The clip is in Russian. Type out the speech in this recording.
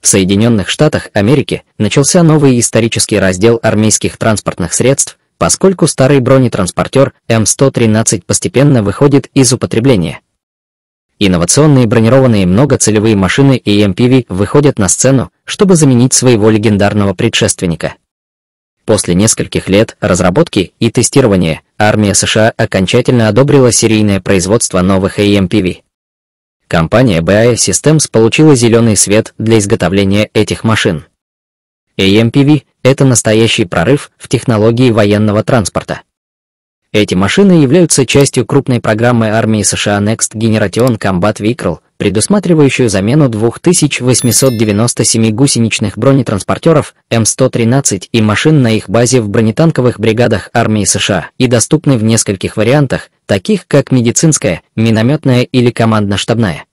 В Соединенных Штатах Америки начался новый исторический раздел армейских транспортных средств, поскольку старый бронетранспортер М113 постепенно выходит из употребления. Инновационные бронированные многоцелевые машины и MPV выходят на сцену, чтобы заменить своего легендарного предшественника. После нескольких лет разработки и тестирования армия США окончательно одобрила серийное производство новых AMPV. Компания BAE Systems получила зеленый свет для изготовления этих машин. AMPV – это настоящий прорыв в технологии военного транспорта. Эти машины являются частью крупной программы армии США Next Generation Combat Vehicle, предусматривающую замену 2897 гусеничных бронетранспортеров М113 и машин на их базе в бронетанковых бригадах армии США и доступны в нескольких вариантах, таких как медицинская, минометная или командно-штабная.